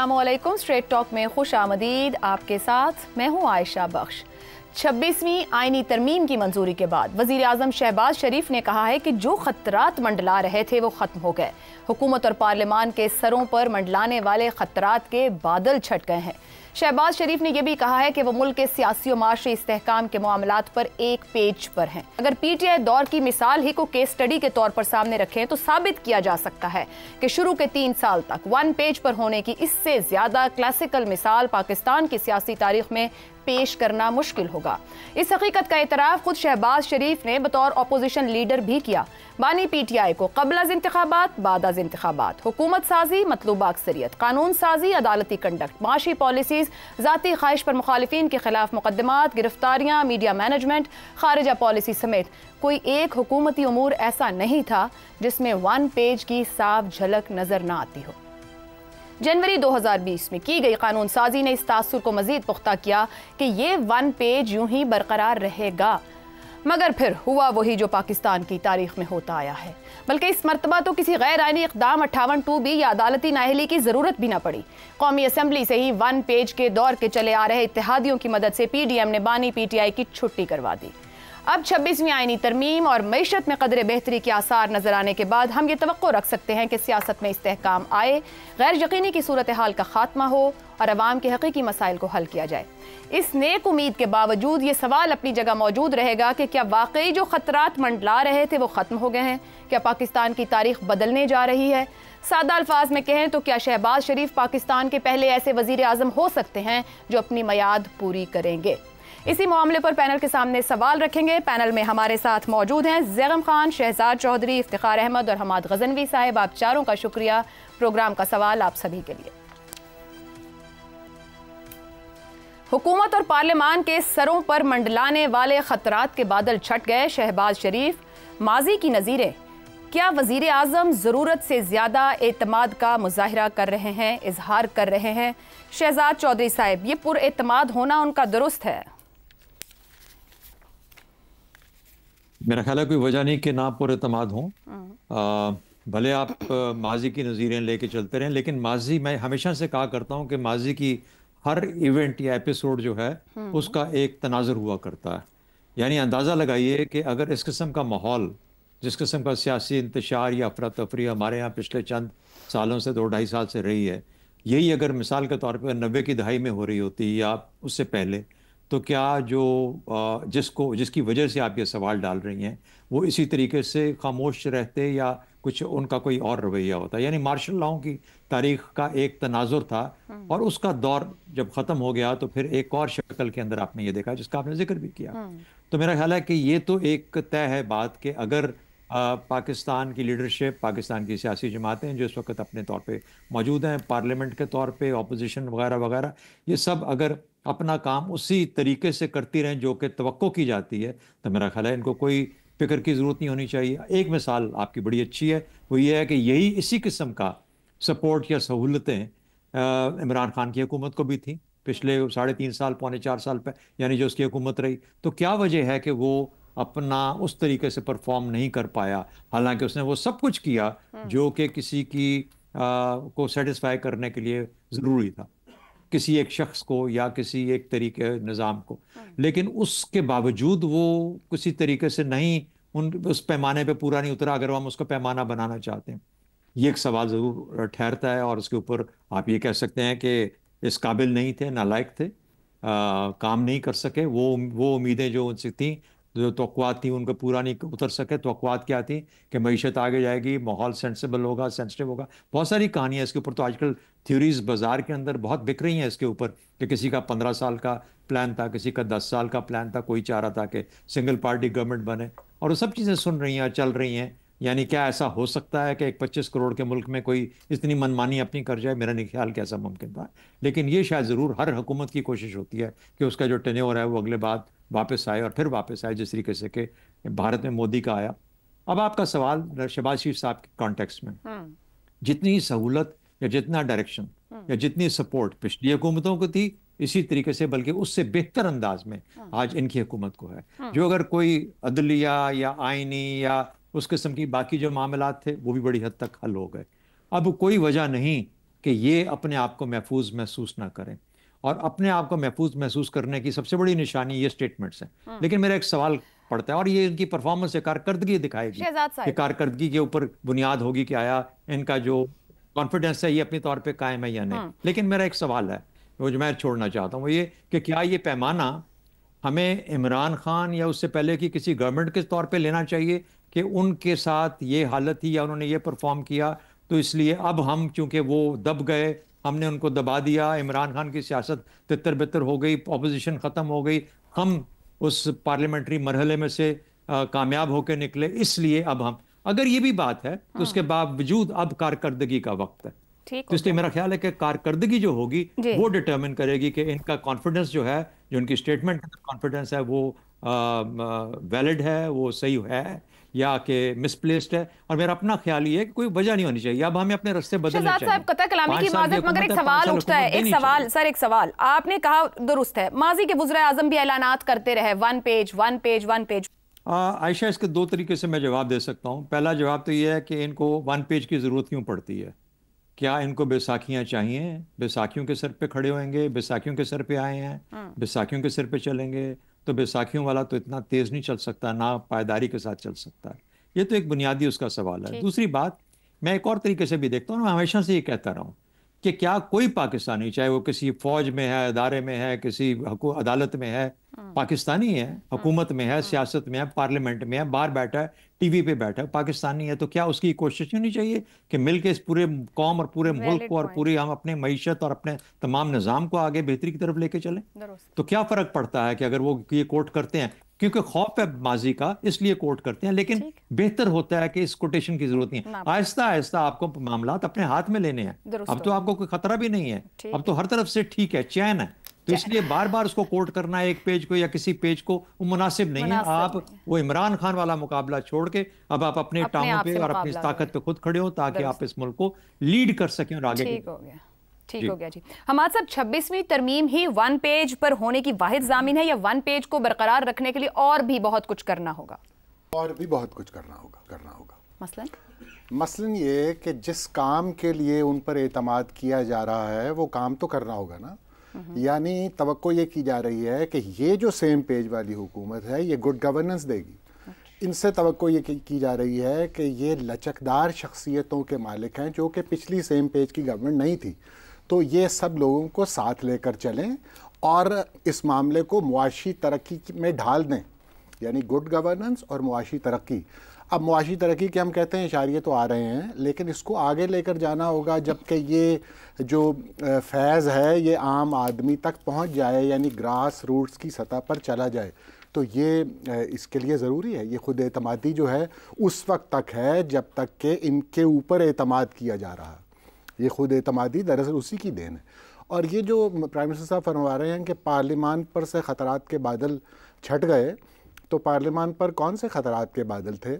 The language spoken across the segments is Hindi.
असलम स्ट्रेट टॉक में खुश आमदीद आपके साथ मैं हूँ आयशा बख्श छब्बीसवीं आइनी तरमीम की मंजूरी के बाद वजीर अजम शहबाज शरीफ ने कहा है कि जो खतरात मंडला रहे थे वो ख़त्म हो गए हुकूमत और पार्लियामान के सरों पर मंडलाने वाले खतरात के बादल छट गए हैं शहबाज शरीफ ने यह भी कहा है कि वो मुल्क के सियासी और माशी इसकाम के मामला पर एक पेज पर हैं अगर पीटीआई दौर की मिसाल ही को केस स्टडी के तौर पर सामने रखें तो साबित किया जा सकता है कि शुरू के तीन साल तक वन पेज पर होने की इससे ज्यादा क्लासिकल मिसाल पाकिस्तान की सियासी तारीख में पेश करना मुश्किल होगा इस हकीकत का एतराफ़ खुद शहबाज शरीफ ने बतौर अपोजिशन लीडर भी किया बानी पी टी आई को कबल अज इंतबात बाद अज इंतबात हुकूमत साजी मतलूबा अक्सरियत कानून साजी अदालती कंडक्ट माशी पॉलिसीज़ ज़ाती ख्वाहिश पर मुखालफी के खिलाफ मुकदमा गिरफ्तारियाँ मीडिया मैनेजमेंट खारजा पॉलिसी समेत कोई एक हुकूमती अमूर ऐसा नहीं था जिसमें वन पेज की साफ झलक नज़र ना आती हो जनवरी 2020 में की गई कानून साजी ने इस तासुर को मजीद पुख्ता किया कि ये वन पेज यूं ही बरकरार रहेगा मगर फिर हुआ वही जो पाकिस्तान की तारीख में होता आया है बल्कि इस मरतबा तो किसी गैर आइनी इकदाम अट्ठावन टू बी या अदालती नाहली की ज़रूरत भी ना पड़ी कौमी असम्बली से ही वन पेज के दौर के चले आ रहे इतिहादियों की मदद से पी डी एम ने बानी पी टी आई की छुट्टी करवा दी अब छब्बीसवीं आइनी तरमीम और मीशत में कदर बेहतरी के आसार नजर आने के बाद हम ये तो रख सकते हैं कि सियासत में इसकाम आए गैर यकीनी की सूरत हाल का खात्मा हो और आवाम के हकीकी मसाइल को हल किया जाए इस नेक उम्मीद के बावजूद ये सवाल अपनी जगह मौजूद रहेगा कि क्या वाकई जो खतरात मंडला रहे थे वो ख़त्म हो गए हैं क्या पाकिस्तान की तारीख बदलने जा रही है सादा अल्फाज में कहें तो क्या शहबाज शरीफ पाकिस्तान के पहले ऐसे वजीर अजम हो सकते हैं जो अपनी मैद पूरी करेंगे इसी मामले पर पैनल के सामने सवाल रखेंगे पैनल में हमारे साथ मौजूद हैं जैगम खान शहजाद चौधरी इफ्तार अहमद और हमाद गजनवी साहब आप चारों का शुक्रिया प्रोग्राम का सवाल आप सभी के लिए हुकूमत और पार्लियामान के सरों पर मंडलाने वाले खतरात के बादल छट गए शहबाज शरीफ माजी की नज़ीरें क्या वजीर अजम ज़रूरत से ज़्यादा एतमाद का मुजाहरा कर रहे हैं इजहार कर रहे हैं शहजाद चौधरी साहब ये पुरमाद होना उनका दुरुस्त है मेरा ख्याल है कोई वजह नहीं कि ना पुरमाद तमाद हों हाँ। भले आप माजी की नज़ीरें लेके चलते रहें लेकिन माजी मैं हमेशा से कहा करता हूँ कि माजी की हर इवेंट या एपिसोड जो है हम्म। उसका एक तनाजर हुआ करता है यानी अंदाज़ा लगाइए कि अगर इस किस्म का माहौल जिस किस्म का सियासी इंतशार या अफरा तफरी हमारे यहाँ पिछले चंद सालों से दो ढाई साल से रही है यही अगर मिसाल के तौर पर नब्बे की दहाई में हो रही होती या उससे पहले तो क्या जो जिसको जिसकी वजह से आप ये सवाल डाल रही हैं वो इसी तरीके से खामोश रहते या कुछ उनका कोई और रवैया होता यानी मार्शल लॉ की तारीख का एक तनाजुर था हम्म। और उसका दौर जब ख़त्म हो गया तो फिर एक और शक्ल के अंदर आपने ये देखा जिसका आपने जिक्र भी किया हम्म। तो मेरा ख्याल है कि ये तो एक तय है बात कि अगर पाकिस्तान की लीडरशिप पाकिस्तान की सियासी जमातें जो इस वक्त अपने तौर पे मौजूद हैं पार्लियामेंट के तौर पे अपोजिशन वगैरह वगैरह ये सब अगर अपना काम उसी तरीके से करती रहें जो कि तो की जाती है तो मेरा ख्याल है इनको कोई फिक्र की ज़रूरत नहीं होनी चाहिए एक मिसाल आपकी बड़ी अच्छी है वो ये है कि यही इसी किस्म का सपोर्ट या सहूलतें इमरान खान की हुकूमत को भी थी पिछले साढ़े तीन साल पौने चार साल पर यानी जो उसकी हुकूमत रही तो क्या वजह है कि वो अपना उस तरीके से परफॉर्म नहीं कर पाया हालांकि उसने वो सब कुछ किया हम्म। जो कि किसी की आ, को सेटिस्फाई करने के लिए ज़रूरी था किसी एक शख्स को या किसी एक तरीके निज़ाम को हम्म। लेकिन उसके बावजूद वो किसी तरीके से नहीं उन उस पैमाने पे पूरा नहीं उतरा अगर हम उसका पैमाना बनाना चाहते हैं ये एक सवाल ज़रूर ठहरता है और उसके ऊपर आप ये कह सकते हैं कि इस काबिल नहीं थे नालायक थे आ, काम नहीं कर सके वो वो उम्मीदें जो उनसे थी जो तोक़ात थी उनका पूरा नहीं उतर सके तोक़ात क्या थी कि मीशत आगे जाएगी माहौल सेंसिबल होगा सेंसिटिव होगा बहुत सारी कहानियाँ इसके ऊपर तो आजकल थ्योरीज़ बाज़ार के अंदर बहुत बिक रही हैं इसके ऊपर कि किसी का पंद्रह साल का प्लान था किसी का दस साल का प्लान था कोई चाह रहा था कि सिंगल पार्टी गवर्नमेंट बने और वो सब चीज़ें सुन रही हैं चल रही हैं यानी क्या ऐसा हो सकता है कि एक 25 करोड़ के मुल्क में कोई इतनी मनमानी अपनी कर जाए मेरा नहीं ख्याल कैसा मुमकिन था लेकिन ये शायद ज़रूर हर हुकूमत की कोशिश होती है कि उसका जो टेन्योर है वो अगले बाद वापस आए और फिर वापस आए जिस तरीके से कि भारत में मोदी का आया अब आपका सवाल शहबाज शरीफ साहब के कॉन्टेक्स्ट में हाँ। जितनी सहूलत या जितना डायरेक्शन हाँ। या जितनी सपोर्ट पिछली हुकूमतों को थी इसी तरीके से बल्कि उससे बेहतर अंदाज में हाँ। आज इनकी हुकूमत को है जो अगर कोई अदलिया या आईनी या उस किस्म की बाकी जो मामला थे वो भी बड़ी हद तक हल हो गए अब कोई वजह नहीं कि ये अपने आप को महफूज महसूस ना करें और अपने आप को महफूज महसूस करने की सबसे बड़ी निशानी ये स्टेटमेंट्स हैं हाँ। लेकिन मेरा एक सवाल पड़ता है और ये इनकी परफॉर्मेंस या कारकर्दगी दिखाएगी कि कारकर्दगी के ऊपर बुनियाद होगी कि आया इनका जो कॉन्फिडेंस है ये अपने तौर पर कायम है या नहीं हाँ। लेकिन मेरा एक सवाल है वो जो मैं छोड़ना चाहता हूँ ये कि क्या ये पैमाना हमें इमरान खान या उससे पहले की किसी गवर्नमेंट के तौर पे लेना चाहिए कि उनके साथ ये हालत थी या उन्होंने ये परफॉर्म किया तो इसलिए अब हम चूंकि वो दब गए हमने उनको दबा दिया इमरान खान की सियासत तितर बितर हो गई अपोजिशन ख़त्म हो गई हम उस पार्लियामेंट्री मरहले में से कामयाब होकर निकले इसलिए अब हम अगर ये भी बात है तो उसके हाँ। बावजूद अब कारकर्दगी का वक्त है तो इसलिए मेरा ख्याल है कि कारकर्दगी जो होगी वो डिटर्मिन करेगी कि इनका कॉन्फिडेंस जो है जो इनकी स्टेटमेंट कॉन्फिडेंस है वो वैलिड है वो सही है या के मिसप्लेस्ड है और मेरा अपना ख्याल ये है कि कोई वजह नहीं होनी चाहिए अब हमें अपने रस्ते बदलने चाहिए साहब कता कलामी की इबादत मगर एक मतलब सवाल उठता है मतलब एक सवाल सर एक सवाल आपने कहा दुरुस्त है माजी के वज्र आजम भी ऐलानात करते रहे one page one page one page Ayesha इसके दो तरीके से मैं जवाब दे सकता हूँ पहला जवाब तो ये है कि इनको वन पेज की ज़रूरत क्यों पड़ती है क्या इनको बैसाखियाँ चाहिए बैसाखियों के सर पे खड़े होंगे बैसाखियों के सर पे आए हैं हम्म। बैसाखियों के सर पे चलेंगे तो बैसाखियों वाला तो इतना तेज नहीं चल सकता ना पायदारी के साथ चल सकता है ये तो एक बुनियादी उसका सवाल है दूसरी बात मैं एक और तरीके से भी देखता हूँ मैं हमेशा से ये कहता रहा हूँ कि क्या कोई पाकिस्तानी चाहे वो किसी फौज में है अदारे में है किसी अदालत में है हाँ। पाकिस्तानी है हाँ। हुकूमत में है हाँ। सियासत में है पार्लियामेंट में है बाहर बैठा है टीवी पे बैठा है पाकिस्तानी है तो क्या उसकी कोशिश होनी चाहिए कि मिलके इस पूरे कौम और पूरे मुल्क को और पूरी हम अपने मीशत और अपने तमाम निज़ाम को आगे बेहतरी की तरफ लेके चलें तो क्या फ़र्क पड़ता है कि अगर वो ये कोर्ट करते हैं क्योंकि खौफ है माजी का इसलिए कोट करते हैं लेकिन बेहतर होता है कि इस कोटेशन की जरूरत नहीं है आहिस्ता आहिस्ता आपको मामला अपने हाथ में लेने हैं अब तो आपको कोई खतरा भी नहीं है अब तो हर तरफ से ठीक है चैन है तो इसलिए बार बार उसको कोर्ट करना एक पेज को या किसी पेज को वो मुनासिब नहीं मुनासिब है आप नहीं। वो इमरान खान वाला मुकाबला छोड़ के अब आप अपने, अपने टांगों पे और अपनी ताकत पे खुद खड़े हो ताकि आप इस मुल्क को लीड कर सकें और आगे ठीक हो गया ठीक हो गया जी हमारे साहब छब्बीसवीं तरमीम ही वन पेज पर होने की वाहिद जामीन है या वन पेज को बरकरार रखने के लिए और भी बहुत कुछ करना होगा और भी बहुत कुछ करना होगा करना होगा मसलन मसलन ये कि जिस काम के लिए उन पर अतमाद किया जा रहा है वो काम तो करना होगा ना यानी तो ये की जा रही है कि ये जो सेम पेज वाली हुकूमत है ये गुड गवर्नेंस देगी अच्छा। इनसे तो ये की जा रही है कि ये लचकदार शख्सियतों के मालिक हैं जो कि पिछली सेम पेज की गवर्नमेंट नहीं थी तो ये सब लोगों को साथ लेकर चलें और इस मामले को मुआशी तरक्की में ढाल दें यानी गुड गवर्नेंस और मुआशी तरक्की अब मुआशी तरक्की के हम कहते हैं इशारे तो आ रहे हैं लेकिन इसको आगे लेकर जाना होगा जबकि ये जो फैज़ है ये आम आदमी तक पहुंच जाए यानी ग्रास रूट्स की सतह पर चला जाए तो ये इसके लिए ज़रूरी है ये खुद अतमादी जो है उस वक्त तक है जब तक के इनके ऊपर अतमाद किया जा रहा है ये खुद अतमादी दरअसल उसी की देन है और ये जो प्राइम मिनिस्टर साहब फरमा रहे हैं कि पार्लियामान पर से ख़तरात के बादल छट गए तो पार्लियामान पर कौन से ख़तरात के बादल थे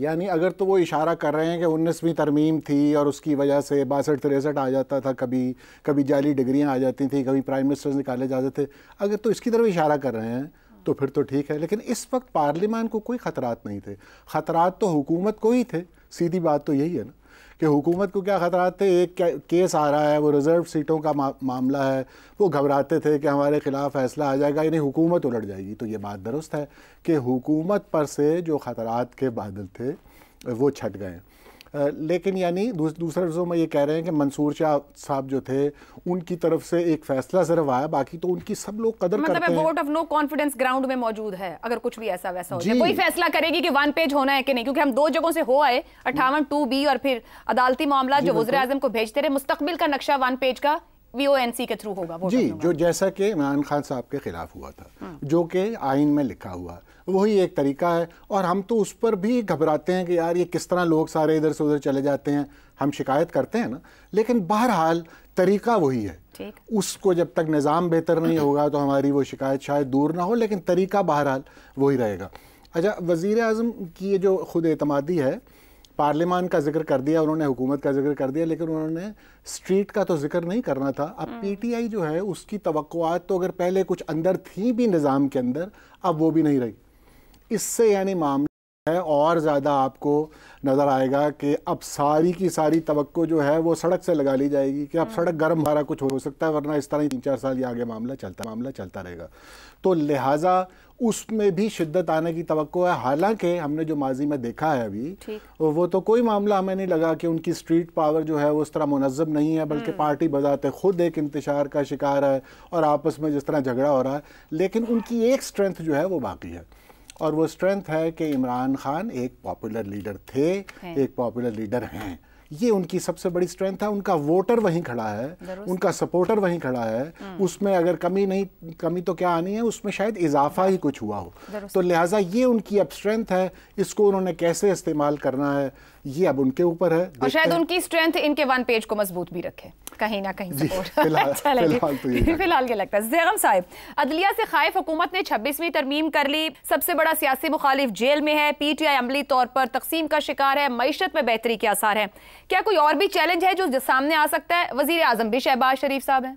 यानी अगर तो वो इशारा कर रहे हैं कि उन्नीसवीं तरमीम थी और उसकी वजह से बासठ तिरसठ आ जाता था कभी कभी जाली डिग्रियाँ आ जाती थी कभी प्राइम मिनिस्टर्स निकाले जाते थे अगर तो इसकी तरफ इशारा कर रहे हैं तो फिर तो ठीक है लेकिन इस वक्त पार्लियामान को कोई ख़तरात नहीं थे खतरा तो हुकूमत को ही थे सीधी बात तो यही है ना कि हुकूमत को क्या खतरा थे एक केस आ रहा है वो रिज़र्व सीटों का मा, मामला है वो घबराते थे कि हमारे खिलाफ फैसला आ जाएगा यानी हुकूमत उलट जाएगी तो ये बात दुरुस्त है कि हुकूमत पर से जो ख़तरात के बादल थे वो छट गए लेकिन यानी दूस, दूसरे लफ्ज़ों में ये कह रहे हैं कि मंसूर शाह साहब जो थे उनकी तरफ से एक फैसला जरूर आया बाकी तो उनकी सब लोग कदर मतलब करते हैं vote of no confidence ground में मौजूद है अगर कुछ भी ऐसा वैसा हो कोई फैसला करेगी कि वन पेज होना है कि नहीं क्योंकि हम दो जगहों से हो आए अठावन टू बी और फिर अदालती मामला जो वजर को भेजते रहे मुस्तबिल का नक्शा वन पेज का वीओएनसी के थ्रू होगा जी जो जैसा कि इमरान खान साहब के खिलाफ हुआ था हाँ। जो कि आइन में लिखा हुआ वही एक तरीका है और हम तो उस पर भी घबराते हैं कि यार ये किस तरह लोग सारे इधर से उधर चले जाते हैं हम शिकायत करते हैं ना लेकिन बहरहाल तरीका वही है उसको जब तक निज़ाम बेहतर नहीं होगा तो हमारी वो शिकायत शायद दूर ना हो लेकिन तरीका बहरहाल वही रहेगा अच्छा वज़ी अजम की ये जो खुद अतमादी है पार्लियामान का जिक्र कर दिया उन्होंने हुकूमत का जिक्र कर दिया लेकिन उन्होंने स्ट्रीट का तो जिक्र नहीं करना था अब हम्म। पीटीआई जो है उसकी तो अगर पहले कुछ अंदर थी भी निज़ाम के अंदर अब वो भी नहीं रही इससे यानी मामला है और ज़्यादा आपको नज़र आएगा कि अब सारी की सारी तो जो है वो सड़क से लगा ली जाएगी कि अब हाँ। सड़क गर्म भरा कुछ हो सकता है वरना इस तरह ही तीन चार साल ये आगे मामला चलता मामला चलता रहेगा तो लिहाजा उसमें भी शिद्दत आने की तो है हालांकि हमने जो माजी में देखा है अभी वो तो कोई मामला हमें नहीं लगा कि उनकी स्ट्रीट पावर जो है वो उस तरह मुनजम नहीं है बल्कि हम्म। पार्टी बजाते खुद एक इंतशार का शिकार है और आपस में जिस तरह झगड़ा हो रहा है लेकिन उनकी एक स्ट्रेंथ जो है वो बाकी है और वो स्ट्रेंथ है कि इमरान खान एक पॉपुलर लीडर थे एक पॉपुलर लीडर हैं ये उनकी सबसे बड़ी स्ट्रेंथ है उनका वोटर वहीं खड़ा है उनका सपोर्टर वहीं खड़ा है हम्म। उसमें अगर कमी नहीं कमी तो क्या आनी है उसमें शायद इजाफा ही कुछ हुआ हो तो लिहाजा ये उनकी अब स्ट्रेंथ है इसको उन्होंने कैसे इस्तेमाल करना है ये अब उनके ऊपर है और शायद उनकी स्ट्रेंथ इनके वन पेज को मजबूत भी रखे कहीं ना कहीं तो अच्छा फिलहाल तो फिलहाल ये लगता है जैगम साहब अदलिया से खाइफ हुकूमत ने छब्बीसवीं तरमीम कर ली सबसे बड़ा सियासी मुखालिफ जेल में है पी टी आई अमली तौर पर तकसीम का शिकार है मीशत में बेहतरी के आसार है क्या कोई और भी चैलेंज है जो सामने आ सकता है वजीर आजम भी शहबाज शरीफ साहब हैं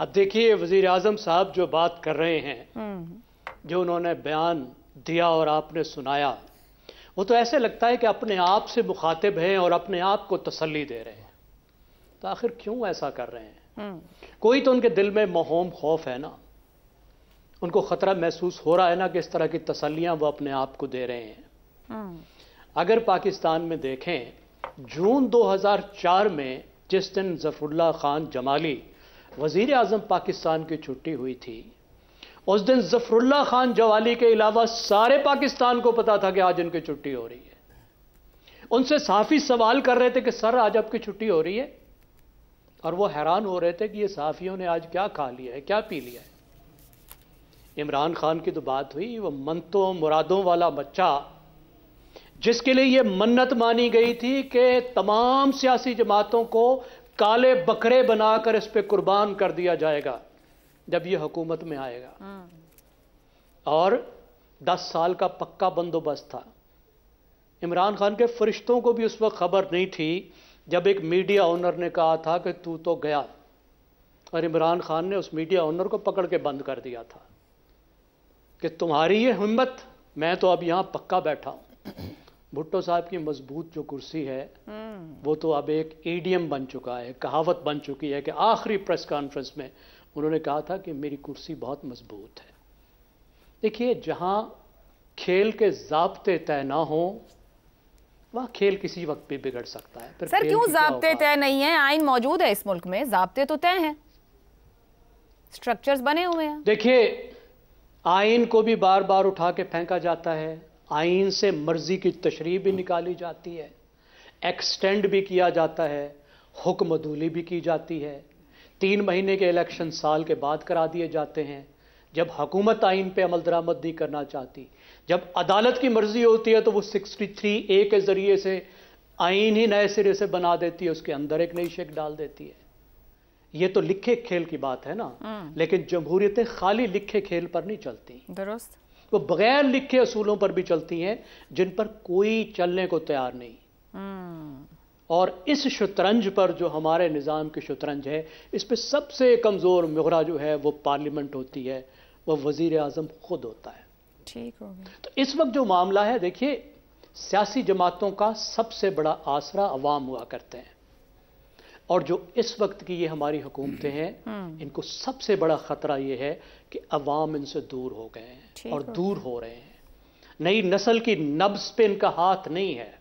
अब देखिए वजीर आजम साहब जो बात कर रहे हैं हम्म। जो उन्होंने बयान दिया और आपने सुनाया वो तो ऐसे लगता है कि अपने आप से मुखातिब हैं और अपने आप को तसल्ली दे रहे हैं तो आखिर क्यों ऐसा कर रहे हैं हम्म। कोई तो उनके दिल में महोम खौफ है ना उनको खतरा महसूस हो रहा है ना कि इस तरह की तसलियां वो अपने आप को दे रहे हैं हम्म। अगर पाकिस्तान में देखें जून 2004 में जिस दिन जफरुल्ला खान जमाली वजीर अजम पाकिस्तान की छुट्टी हुई थी उस दिन जफरुल्ला खान जवाली के अलावा सारे पाकिस्तान को पता था कि आज इनकी छुट्टी हो रही है उनसे साफी सवाल कर रहे थे कि सर आज आपकी छुट्टी हो रही है और वो हैरान हो रहे थे कि ये साफियों ने आज क्या खा लिया है क्या पी लिया है इमरान खान की तो बात हुई वो मंतों मुरादों वाला बच्चा जिसके लिए ये मन्नत मानी गई थी कि तमाम सियासी जमातों को काले बकरे बनाकर इस पर कुर्बान कर दिया जाएगा जब ये हुकूमत में आएगा हाँ। और 10 साल का पक्का बंदोबस्त था इमरान खान के फरिश्तों को भी उस वक्त खबर नहीं थी जब एक मीडिया ओनर ने कहा था कि तू तो गया और इमरान खान ने उस मीडिया ओनर को पकड़ के बंद कर दिया था कि तुम्हारी ये हिम्मत मैं तो अब यहाँ पक्का बैठा हूँ भुट्टो साहब की मजबूत जो कुर्सी है हाँ। वो तो अब एक ईडीएम बन चुका है कहावत बन चुकी है कि आखिरी प्रेस कॉन्फ्रेंस में उन्होंने कहा था कि मेरी कुर्सी बहुत मजबूत है देखिए जहां खेल के जबते तय ना हो वह खेल किसी वक्त भी बिगड़ सकता है सर क्यों जबते तय नहीं है आइन मौजूद है इस मुल्क में जबते तो तय हैं स्ट्रक्चर्स बने हुए हैं देखिए आइन को भी बार बार उठा के फेंका जाता है आइन से मर्जी की तशरी भी निकाली जाती है एक्सटेंड भी किया जाता है हुक्मदूली भी की जाती है तीन महीने के इलेक्शन साल के बाद करा दिए जाते हैं जब हुकूमत आइन पे अमल दरामद नहीं करना चाहती जब अदालत की मर्जी होती है तो वो 63 ए के ज़रिए से आइन ही नए सिरे से बना देती है उसके अंदर एक नई शेक डाल देती है ये तो लिखे खेल की बात है ना हम्म। लेकिन जमहूरियतें खाली लिखे खेल पर नहीं चलती दुरुस्त वो बगैर लिखे असूलों पर भी चलती हैं जिन पर कोई चलने को तैयार नहीं हम्म। और इस शतरंज पर जो हमारे निज़ाम की शतरंज है इस पर सबसे कमज़ोर महरा जो है वो पार्लियामेंट होती है वह वज़ी अजम खुद होता है ठीक हो तो इस वक्त जो मामला है देखिए सियासी जमातों का सबसे बड़ा आसरा अवाम हुआ करते हैं और जो इस वक्त की ये हमारी हुकूमतें हैं हम्म। इनको सबसे बड़ा ख़तरा ये है कि अवाम इनसे दूर हो गए हैं और दूर हो रहे हैं नई नस्ल की नब्स पे इनका हाथ नहीं है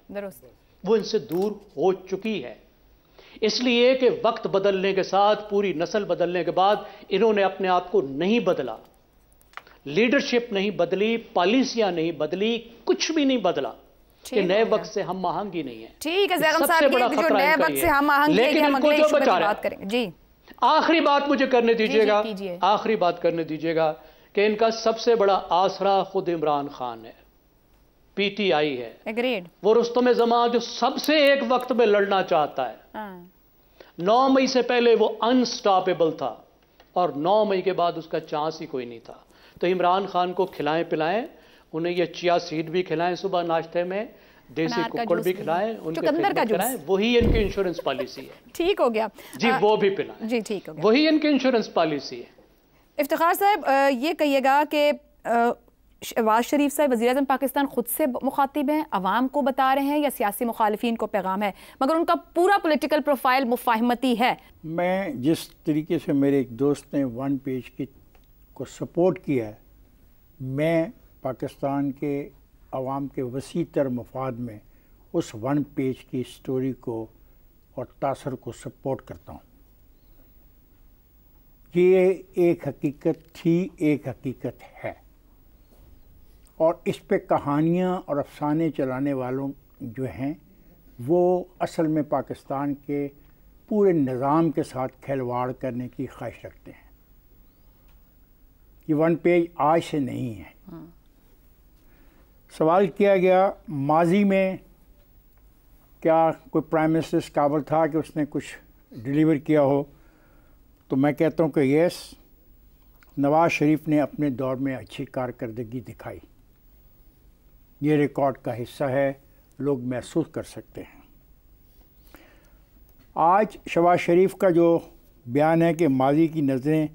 वो इनसे दूर हो चुकी है इसलिए कि वक्त बदलने के साथ पूरी नस्ल बदलने के बाद इन्होंने अपने आप को नहीं बदला लीडरशिप नहीं बदली पॉलिसियां नहीं बदली कुछ भी नहीं बदला कि नए वक्त से हम महंगी नहीं है ठीक है सबसे बड़ा खतरा नए वक्त से हम आहंगी लेकिन इनको जो बचा जी आखिरी बात मुझे करने दीजिएगा आखिरी बात करने दीजिएगा कि इनका सबसे बड़ा आसरा खुद इमरान खान है पीटीआई है Agreed. वो में जमा जो सबसे एक वक्त में लड़ना चाहता है हाँ। नौ ah. मई से पहले वो अनस्टॉपेबल था और नौ मई के बाद उसका चांस ही कोई नहीं था तो इमरान खान को खिलाएं पिलाएं उन्हें ये चिया सीड भी खिलाएं सुबह नाश्ते में देसी कुकड़ भी खिलाएं उनके का खिलाएं वही इनकी इंश्योरेंस पॉलिसी है ठीक हो गया जी वो भी पिलाएं जी ठीक वही इनकी इंश्योरेंस पॉलिसी है इफ्तार साहब ये कहिएगा कि शहबाज शरीफ साहब वजी अजम पाकिस्तान खुद से मुखातिब हैं आवाम को बता रहे हैं या सियासी मुखालफी को पैगाम है मगर उनका पूरा पोलिटिकल प्रोफाइल मुफाहमती है मैं जिस तरीके से मेरे एक दोस्त ने वन पेज की को सपोर्ट किया है मैं पाकिस्तान के आवाम के वसी तर मफाद में उस वन पेज की स्टोरी को और तासर को सपोर्ट करता हूँ ये एक हकीकत थी एक हकीकत है और इस पे कहानियाँ और अफसाने चलाने वालों जो हैं वो असल में पाकिस्तान के पूरे निज़ाम के साथ खिलवाड़ करने की ख्वाहिश रखते हैं ये वन पेज आज से नहीं है हाँ। सवाल किया गया माजी में क्या कोई प्राइम मिनिस्टर काबल था कि उसने कुछ डिलीवर किया हो तो मैं कहता हूँ कि यस नवाज़ शरीफ ने अपने दौर में अच्छी कारकर्दगी दिखाई ये रिकॉर्ड का हिस्सा है लोग महसूस कर सकते हैं आज शबाज शरीफ का जो बयान है कि माजी की नज़रें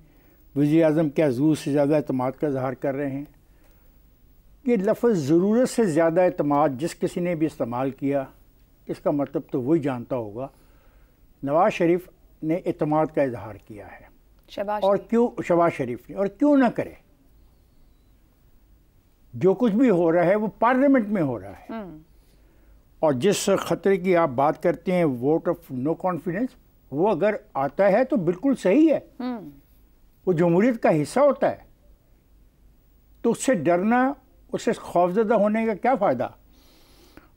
वज़ी अजम के अजूर से ज़्यादा अतमाद का इजहार कर रहे हैं ये लफ्ज़ ज़रूरत से ज़्यादा अतमाद जिस किसी ने भी इस्तेमाल किया इसका मतलब तो वही जानता होगा नवाज़ शरीफ ने अतमाद का इजहार किया है और क्यों शबाज शरीफ ने और क्यों ना करे जो कुछ भी हो रहा है वो पार्लियामेंट में हो रहा है हम्म। और जिस खतरे की आप बात करते हैं वोट ऑफ नो कॉन्फिडेंस वो अगर आता है तो बिल्कुल सही है हम्म। वो जमहूरियत का हिस्सा होता है तो उससे डरना उससे खौफजदा होने का क्या फ़ायदा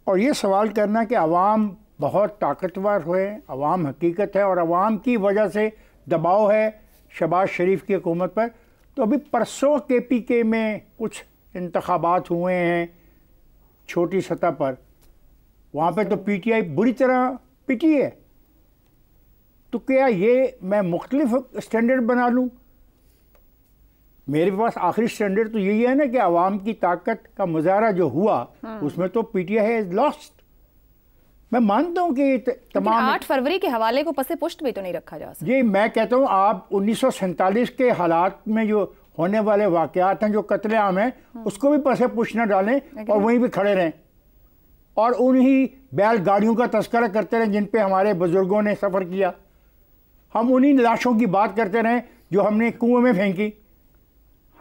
और ये सवाल करना कि आवाम बहुत ताकतवर हुए आवाम हकीकत है और आवाम की वजह से दबाव है शबाज शरीफ की हुकूमत पर तो अभी परसों के पी के में कुछ इंतबात हुए हैं छोटी सतह पर वहाँ पे तो पीटीआई बुरी तरह पिटी है तो क्या ये मैं मुख्तलिफ स्टैंडर्ड बना लूँ मेरे पास आखिरी स्टैंडर्ड तो यही है ना कि आवाम की ताकत का मुजाहरा जो हुआ हाँ। उसमें तो पीटीआई इज लॉस्ट मैं मानता हूँ कि तमाम आठ फरवरी के हवाले को पसे पुष्ट भी तो नहीं रखा जा सकता जी मैं कहता हूँ आप उन्नीस के हालात में जो होने वाले वाक़ात हैं जो कतलेआम हैं हाँ। उसको भी पसे पूछना पुछ न डालें और वहीं भी खड़े रहें और उन्हीं बैलगाड़ियों का तस्करा करते रहें जिन पे हमारे बुज़ुर्गों ने सफ़र किया हम उन्हीं लाशों की बात करते रहें जो हमने कुएं में फेंकी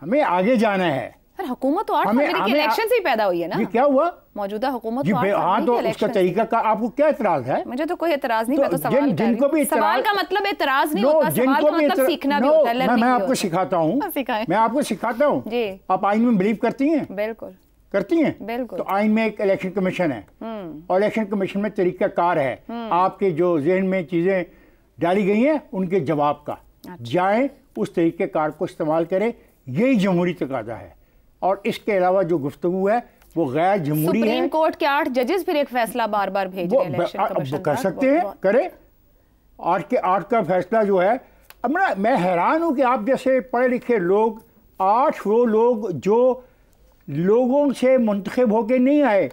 हमें आगे जाना है पर हुकूमत इलेक्शन तो से ही पैदा हुई है ना ये क्या हुआ मौजूदा हुकूमत तो, हाँ तो उसका तरीका का आपको क्या है मुझे तो कोई नहीं तो, तो सवाल जिन, जिनको भी सवाल का मतलब नहीं होता सवाल का मतलब सीखना भी होता है हाँ, मैं आपको सिखाता हूँ मैं आपको सिखाता हूँ आप आइन में बिलीव करती हैं बिल्कुल करती हैं बिल्कुल तो आइन में एक इलेक्शन कमीशन है हम्म। और इलेक्शन कमीशन में तरीका कार है हम्म। आपके जो जहन में चीज़ें डाली गई हैं उनके जवाब का अच्छा। जाए उस तरीके कार को इस्तेमाल करें यही जमहूरी तकाजा है और इसके अलावा जो गुफ्तु है वो गैर जमहूरी सुप्रीम कोर्ट के आठ जजेस फिर एक फैसला बार बार भेज रहे कर सकते हैं करें आठ के आठ का फैसला जो है अब मैं मैं हैरान हूँ कि आप जैसे पढ़े लिखे लोग आठ वो लोग जो लोगों से मुंतखब होके नहीं आए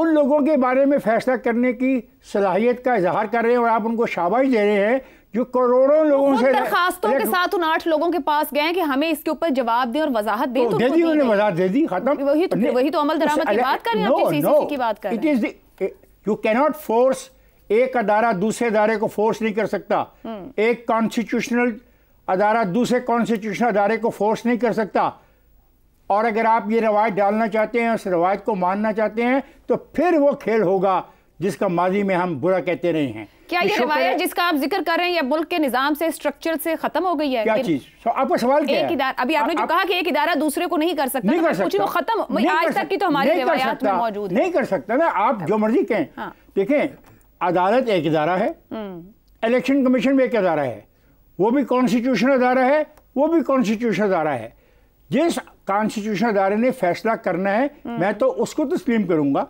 उन लोगों के बारे में फैसला करने की सलाहियत का इजहार कर रहे हैं और आप उनको शाबाश दे रहे हैं जो करोड़ों लोगों से दरखास्तों के साथ उन आठ लोगों के पास गए कि हमें इसके ऊपर जवाब दें और वजाहत दें तो, तो दे दी उन्होंने वजाहत दे दी खत्म वही तो वही तो अमल दरामद की बात कर रहे हैं तो की बात कर इट इज यू फोर्स एक अदारा दूसरे अदारे को फोर्स नहीं कर सकता हम्म। एक कॉन्स्टिट्यूशनल अदारा दूसरे कॉन्स्टिट्यूशनल अदारे को फोर्स नहीं कर सकता और अगर आप ये रवायत डालना चाहते हैं उस रवायत को मानना चाहते हैं तो फिर वो खेल होगा जिसका माजी में हम बुरा कहते रहे हैं क्या ये रिवायत जिसका आप जिक्र कर रहे हैं या मुल्क के निज़ाम से स्ट्रक्चर से खत्म हो गई है क्या चीज़ आपका सवाल क्या एक इदारा अभी आपने जो कहा कि एक इदारा दूसरे को नहीं कर सकता नहीं तो कर सकता खत्म आज तक की तो हमारी रिवायत में मौजूद नहीं कर सकता ना आप जो मर्जी कहें हाँ। देखें अदालत एक इदारा है इलेक्शन कमीशन भी एक अदारा है वो भी कॉन्स्टिट्यूशन अदारा है वो भी कॉन्स्टिट्यूशन अदारा है जिस कॉन्स्टिट्यूशन अदारे ने फैसला करना है हम्म। मैं तो उसको तस्लीम करूंगा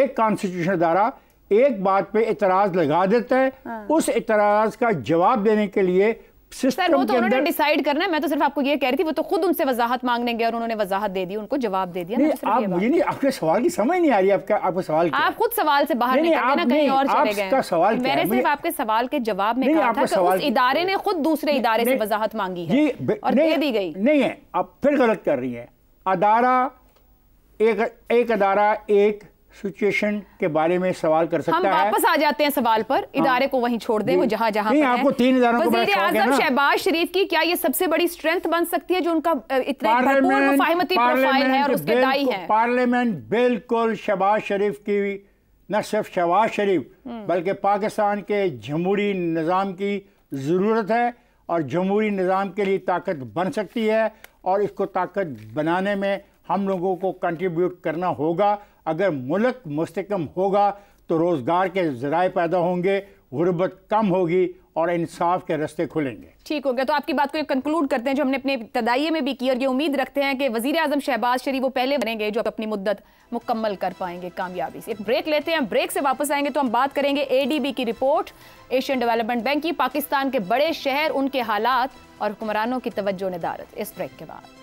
एक कॉन्स्टिट्यूशन अदारा एक बात पे इतराज लगा देते हैं हाँ। उस इतराज का जवाब देने के लिए सर वो तो उन्होंने डिसाइड करना है मैं तो सिर्फ आपको ये कह रही थी वो तो खुद उनसे वजाहत मांगने गए और उन्होंने वजाहत दे दी उनको जवाब दे दिया नहीं, नहीं, तो आप मुझे नहीं आपके सवाल की समझ नहीं आ रही आपका आपका सवाल क्या? आप खुद सवाल से बाहर निकल गए ना कहीं और चले गए सवाल मैंने सिर्फ आपके सवाल के जवाब में कहा था उस इदारे ने खुद दूसरे इदारे से वजाहत मांगी है और दे दी गई नहीं है आप फिर गलत कर रही है अदारा एक अदारा एक सिचुएशन के बारे में सवाल कर सकता है हम वापस आ जाते हैं सवाल पर हाँ। इदारे हाँ। को वहीं छोड़ दें वो जहां जहां नहीं, आपको तीन इदारों को वजीर आजम शहबाज शरीफ की क्या ये सबसे बड़ी स्ट्रेंथ बन सकती है जो उनका इतने प्रोफाइल है और उसके दाई है पार्लियामेंट बिल्कुल शहबाज शरीफ की न सिर्फ शहबाज शरीफ हम्म। बल्कि पाकिस्तान के जमहूरी निज़ाम की ज़रूरत है और जमहूरी निज़ाम के लिए ताकत बन सकती है और इसको ताकत बनाने में हम लोगों को कंट्रीब्यूट करना होगा अगर मुल्क मुस्तकम होगा तो रोज़गार के ज़राए पैदा होंगे गुर्बत कम होगी और इंसाफ के रस्ते खुलेंगे ठीक हो गया तो आपकी बात को कंक्लूड करते हैं जो हमने अपने तदाइये में भी की और ये उम्मीद रखते हैं कि वजीर आजम शहबाज शरीफ वो पहले बनेंगे जो अपनी मुद्दत मुकम्मल कर पाएंगे कामयाबी से एक ब्रेक लेते हैं ब्रेक से वापस आएंगे तो हम बात करेंगे ए की रिपोर्ट एशियन डेवलपमेंट बैंक की पाकिस्तान के बड़े शहर उनके हालात और हुक्मरानों की तवज्जो नदारत इस ब्रेक के बाद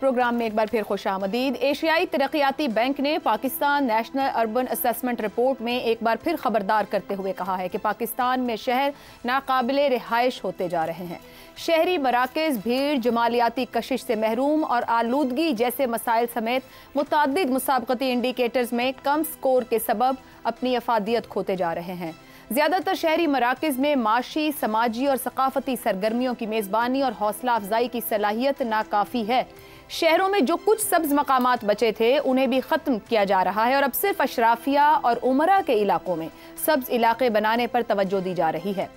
प्रोग्राम में एक बार फिर खुश आमदीद एशियाई तरक्याती बैंक ने Pakistan national urban assessment report में एक बार फिर खबरदार करते हुए कहा है कि पाकिस्तान में शहर नाकबिल रिहाइश होते जा रहे हैं शहरी मराकज़ भीड़ जमालियाती कशिश से महरूम और आलूदगी जैसे मसाइल समेत मुतद मसाबती इंडिकेटर्स में कम स्कोर के सबब अपनी अफादियत खोते जा रहे हैं ज़्यादातर शहरी मराकज़ में माशी समाजी और सकाफती सरगर्मियों की मेज़बानी और हौसला अफजाई की सलाहियत नाकाफ़ी है शहरों में जो कुछ सब्ज मकाम बचे थे उन्हें भी ख़त्म किया जा रहा है और अब सिर्फ अशराफिया और उमरा के इलाकों में सब्ज इलाके बनाने पर तवज्जो दी जा रही है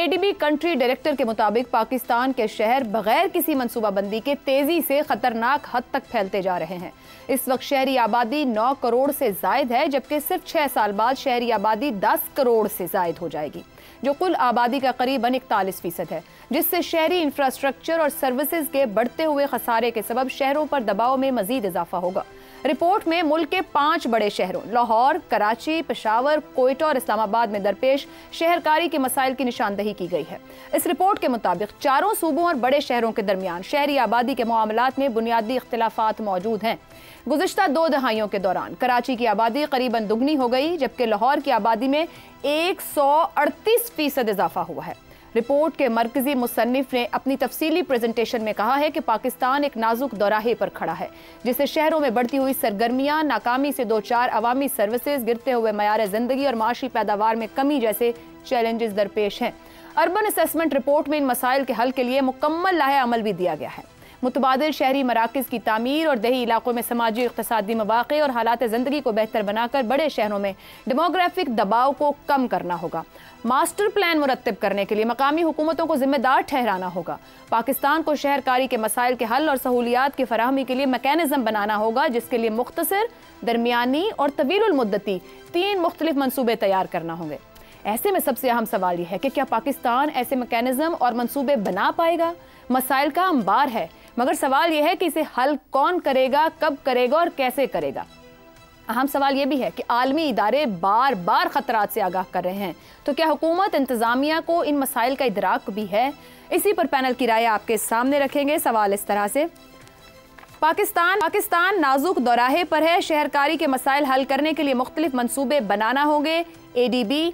एडीबी कंट्री डायरेक्टर के मुताबिक पाकिस्तान के शहर बगैर किसी मनसूबाबंदी के तेजी से खतरनाक हद तक फैलते जा रहे हैं इस वक्त शहरी आबादी नौ करोड़ से जायद है जबकि सिर्फ छह साल बाद शहरी आबादी दस करोड़ से जायद हो जाएगी जो कुल आबादी का करीबन इकतालीस फीसद है जिससे शहरी इंफ्रास्ट्रक्चर और सर्विसेज के बढ़ते हुए खसारे के सबब शहरों पर दबाव में मजीद इजाफा होगा रिपोर्ट में मुल्क के पांच बड़े शहरों लाहौर कराची पेशावर कोयटा और इस्लामाबाद में दरपेश शहरकारी के मसाइल की निशानदही की गई है इस रिपोर्ट के मुताबिक चारों सूबों और बड़े शहरों के दरमियान शहरी आबादी के मामलों में बुनियादी इख्तलाफात मौजूद हैं गुजशत दो दहाइयों के दौरान कराची की आबादी करीबन दुगनी हो गई जबकि लाहौर की आबादी में एक सौ अड़तीस फीसद इजाफा हुआ है रिपोर्ट के मरकजी मुसनफ ने अपनी तफसीली प्रेजेंटेशन में कहा है कि पाकिस्तान एक नाजुक दौराहे पर खड़ा है जिसे शहरों में बढ़ती हुई सरगर्मियाँ नाकामी से दो चार अवामी सर्विसेज गिरते हुए मैार जिंदगी और माशी पैदावार में कमी जैसे चैलेंजेस दरपेश हैं अर्बन असेसमेंट रिपोर्ट में इन मसाइल के हल के लिए मुकम्मल लाह अमल भी दिया गया है मुतबाद शहरी मराकज़ की तमीर और दही इलाकों में समाजी इकतदी मौाक़े और हालात ज़िंदगी को बेहतर बनाकर बड़े शहरों में डेमोग्राफिक दबाव को कम करना होगा मास्टर प्लान मुरतब करने के लिए मकामी हुकूमतों को जिम्मेदार ठहराना होगा पाकिस्तान को शहरकारी के मसाइल के हल और सहूलियात की फरहमी के लिए मकैनिज़म बनाना होगा जिसके लिए मुख्तर दरमियानी और तवीलमदती तीन मुख्तलिफ मनसूबे तैयार करना होंगे ऐसे में सबसे अहम सवाल यह है कि क्या पाकिस्तान ऐसे मकैनिज़म और मनसूबे बना पाएगा मसाइल का अंबार है मगर सवाल यह है कि इसे हल कौन करेगा कब करेगा और कैसे करेगा अहम सवाल यह भी है कि आलमी इदारे बार बार ख़तरात से आगाह कर रहे हैं तो क्या हुकूमत इंतज़ामिया को इन मसाइल का इदराक भी है इसी पर पैनल की राय आपके सामने रखेंगे सवाल इस तरह से पाकिस्तान पाकिस्तान नाजुक दौराहे पर है शहरकारी के मसाइल हल करने के लिए मुख्तलिफ मनसूबे बनाना होंगे ए डी बी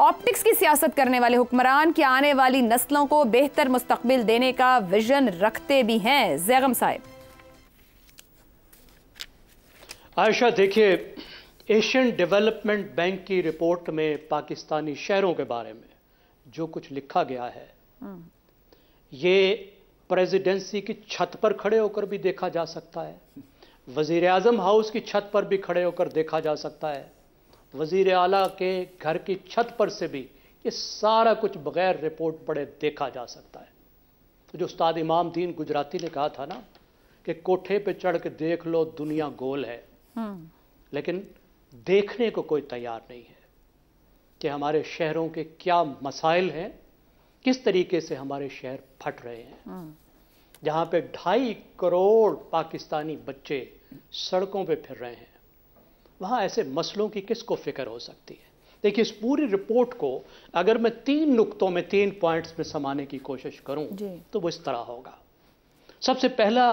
ऑप्टिक्स की सियासत करने वाले हुक्मरान की आने वाली नस्लों को बेहतर मुस्तबिल देने का विजन रखते भी हैं जैगम साहब आयशा देखिए एशियन डेवलपमेंट बैंक की रिपोर्ट में पाकिस्तानी शहरों के बारे में जो कुछ लिखा गया है हम्म। ये प्रेसिडेंसी की छत पर खड़े होकर भी देखा जा सकता है वजीर अजम हाउस की छत पर भी खड़े होकर देखा जा सकता है वज़ी अला के घर की छत पर से भी ये सारा कुछ बग़ैर रिपोर्ट पढ़े देखा जा सकता है तो जो उस्ताद इमाम दीन गुजराती ने कहा था ना कि कोठे पे चढ़ के देख लो दुनिया गोल है हम्म। लेकिन देखने को कोई तैयार नहीं है कि हमारे शहरों के क्या मसाइल हैं किस तरीके से हमारे शहर फट रहे हैं हम्म। जहाँ पे ढाई करोड़ पाकिस्तानी बच्चे सड़कों पे फिर रहे हैं वहाँ ऐसे मसलों की किसको फिक्र हो सकती है देखिए इस पूरी रिपोर्ट को अगर मैं तीन नुक्तों में तीन पॉइंट्स में समाने की कोशिश करूं तो वो इस तरह होगा सबसे पहला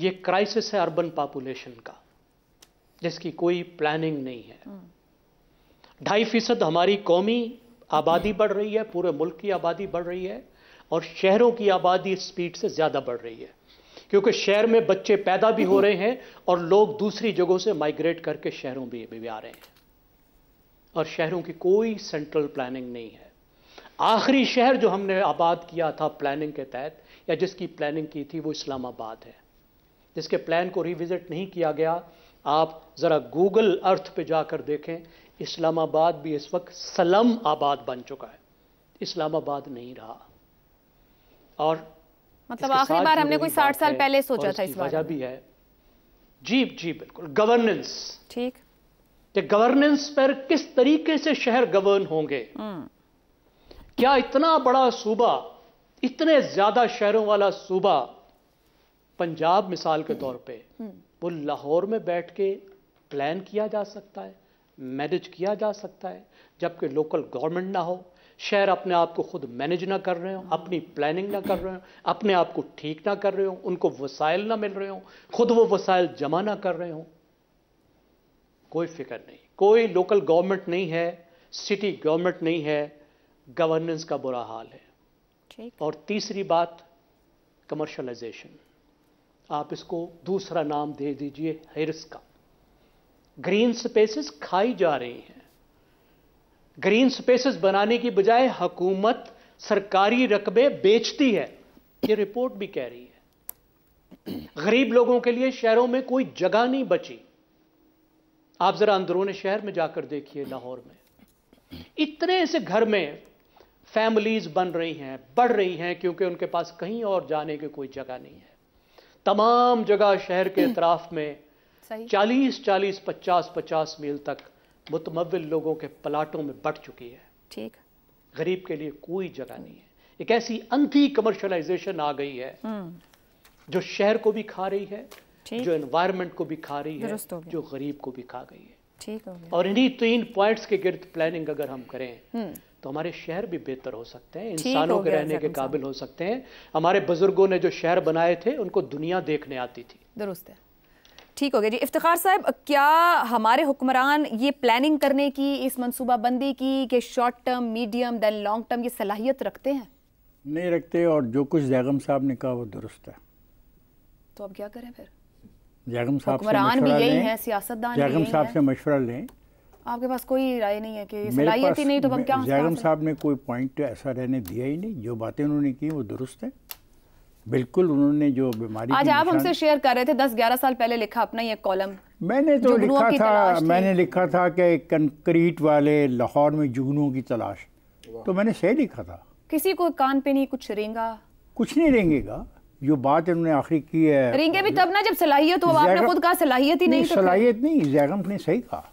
ये क्राइसिस है अर्बन पॉपुलेशन का जिसकी कोई प्लानिंग नहीं है हम्म। ढाई फीसद हमारी कौमी आबादी बढ़ रही है पूरे मुल्क की आबादी बढ़ रही है और शहरों की आबादी स्पीड से ज़्यादा बढ़ रही है क्योंकि शहर में बच्चे पैदा भी हो हम्म। रहे हैं और लोग दूसरी जगहों से माइग्रेट करके शहरों में भी आ रहे हैं और शहरों की कोई सेंट्रल प्लानिंग नहीं है आखिरी शहर जो हमने आबाद किया था प्लानिंग के तहत या जिसकी प्लानिंग की थी वो इस्लामाबाद है जिसके प्लान को रिविज़िट नहीं किया गया आप ज़रा गूगल अर्थ पे जाकर देखें इस्लामाबाद भी इस वक्त सलम आबाद बन चुका है इस्लामाबाद नहीं रहा और मतलब आखिरी बार हमने कोई साठ साल पहले सोचा था इस बार भी है जी जी बिल्कुल गवर्नेंस ठीक कि गवर्नेंस पर किस तरीके से शहर गवर्न होंगे हम्म। क्या इतना बड़ा सूबा इतने ज्यादा शहरों वाला सूबा पंजाब मिसाल के तौर पे हम्म। वो लाहौर में बैठ के प्लान किया जा सकता है मैनेज किया जा सकता है जबकि लोकल गवर्नमेंट ना हो शहर अपने आप को खुद मैनेज ना कर रहे हो अपनी प्लानिंग ना कर रहे हो अपने आप को ठीक ना कर रहे हो उनको वसाइल ना मिल रहे हो खुद वो वसाइल जमा ना कर रहे हो कोई फिक्र नहीं कोई लोकल गवर्नमेंट नहीं है सिटी गवर्नमेंट नहीं है गवर्नेंस का बुरा हाल है और तीसरी बात कमर्शलाइजेशन आप इसको दूसरा नाम दे दीजिए हिरस का ग्रीन स्पेसेस खाई जा रही हैं ग्रीन स्पेसेस बनाने की बजाय हुकूमत सरकारी रकबे बेचती है ये रिपोर्ट भी कह रही है गरीब लोगों के लिए शहरों में कोई जगह नहीं बची आप जरा अंदरून शहर में जाकर देखिए लाहौर में इतने से घर में फैमिलीज बन रही हैं बढ़ रही हैं क्योंकि उनके पास कहीं और जाने की कोई जगह नहीं है तमाम जगह शहर के इतराफ में चालीस चालीस पचास पचास मील तक मुतमवल लोगों के प्लाटों में बढ़ चुकी है ठीक गरीब के लिए कोई जगह नहीं है एक ऐसी अंधी कमर्शलाइजेशन आ गई है हम्म। जो शहर को भी खा रही है जो एनवायरमेंट को भी खा रही है जो गरीब को भी खा गई है ठीक और इन्हीं तीन पॉइंट्स के गिर्द प्लानिंग अगर हम करें हम्म। तो हमारे शहर भी बेहतर हो सकते हैं इंसानों के रहने के काबिल हो सकते हैं हमारे बुजुर्गों ने जो शहर बनाए थे उनको दुनिया देखने आती थी दुरुस्त है ठीक हो गया जी इफ्तार साहब क्या हमारे हुक्मरान ये प्लानिंग करने की इस मनसूबा बंदी की कि short term medium than long term ये सलाहियत रखते हैं नहीं रखते और जो कुछ जैगम साहब ने कहा वो दुरुस्त है तो अब क्या करें फिर जैगम साहब भी यही हैं सियासतदान जैगम साहब से मशवरा लें आपके पास कोई राय नहीं है कि सलाहियत ही नहीं तो हम क्या जैगम साहब ने कोई पॉइंट ऐसा रहने दिया ही नहीं जो बातें उन्होंने की वो दुरुस्त है बिल्कुल उन्होंने जो बीमारी आज आप हमसे शेयर कर रहे थे दस ग्यारह साल पहले लिखा अपना ये कॉलम मैंने तो लिखा था मैंने लिखा था कि कंक्रीट वाले लाहौर में जुगनुओं की तलाश तो मैंने सही लिखा था किसी को कान पे नहीं कुछ रेंगा कुछ नहीं रेंगेगा जो बात इन्होंने आखिरी की है रेंगे भी तब ना जब सलाहियत हो आपने खुद कहा सलाहियत ही नहीं तो सलाहियत नहीं जैगम ने सही कहा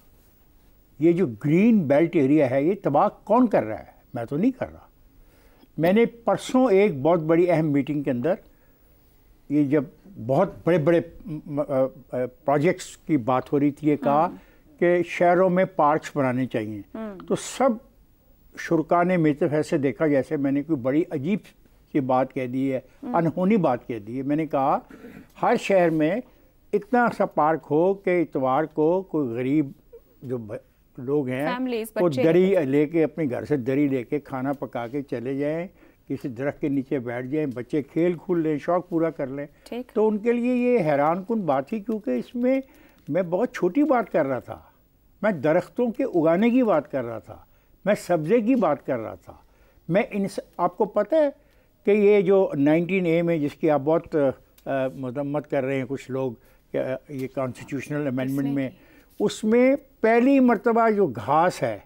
ये जो ग्रीन बेल्ट एरिया है ये तबाह कौन कर रहा है मैं तो नहीं कर रहा मैंने परसों एक बहुत बड़ी अहम मीटिंग के अंदर ये जब बहुत बड़े बड़े प्रोजेक्ट्स की बात हो रही थी ये कहा हम्म। कि शहरों में पार्क्स बनाने चाहिए हम्म। तो सब शुरा ने मेरे तरफ ऐसे देखा जैसे मैंने कोई बड़ी अजीब सी बात कह दी है हम्म। अनहोनी बात कह दी है मैंने कहा हर शहर में इतना सा पार्क हो कि इतवार को कोई गरीब जो लोग हैं वो दरी लेके अपने घर से दरी लेके खाना पका के चले जाएं किसी दरख्त के नीचे बैठ जाएं बच्चे खेल खूल लें शौक पूरा कर लें तो उनके लिए ये हैरान कन बात थी क्योंकि इसमें मैं बहुत छोटी बात कर रहा था मैं दरख्तों के उगाने की बात कर रहा था मैं सब्ज़े की बात कर रहा था मैं इन आपको पता है कि ये जो नाइनटीन ए में जिसकी आप बहुत मजम्मत कर रहे हैं कुछ लोग ये कॉन्स्टिट्यूशनल अमेंडमेंट में उसमें पहली मरतबा जो घास है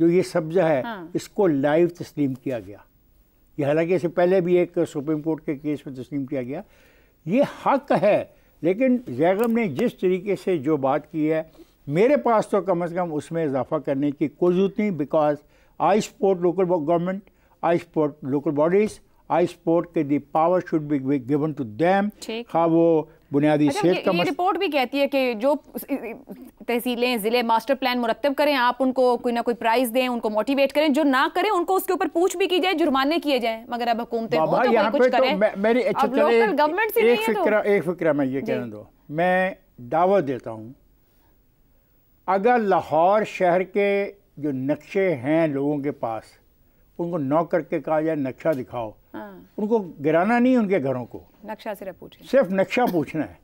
जो ये सब्जा है हाँ। इसको लाइव तस्लीम किया गया ये हालांकि इससे पहले भी एक सुप्रीम कोर्ट के केस में तस्लीम किया गया ये हक है लेकिन जैगम ने जिस तरीके से जो बात की है मेरे पास तो कम अज़ कम उसमें इजाफा करने की कोई जरूरत नहीं because I support local government I support local bodies I support के the power should be given to them हाँ वो बुनियादी अच्छा, सेहत का ये रिपोर्ट भी कहती है कि जो तहसीलें ज़िले मास्टर प्लान मुरतब करें आप उनको कोई ना कोई प्राइज़ दें उनको मोटिवेट करें जो ना करें उनको उसके ऊपर पूछ भी की जाए जुर्माने किए जाए मगर अब हुकूमतें हो तो कुछ तो करें मेरी अच्छा लोकल गवर्नमेंट से एक तो- फिक्र एक फिक्र मैं ये कहने दो मैं दावा देता हूँ अगर लाहौर शहर के जो नक्शे हैं लोगों के पास उनको नॉक करके कहा जाए नक्शा दिखाओ हाँ। उनको गिराना नहीं उनके घरों को नक्शा सिर्फ पूछना सिर्फ नक्शा पूछना है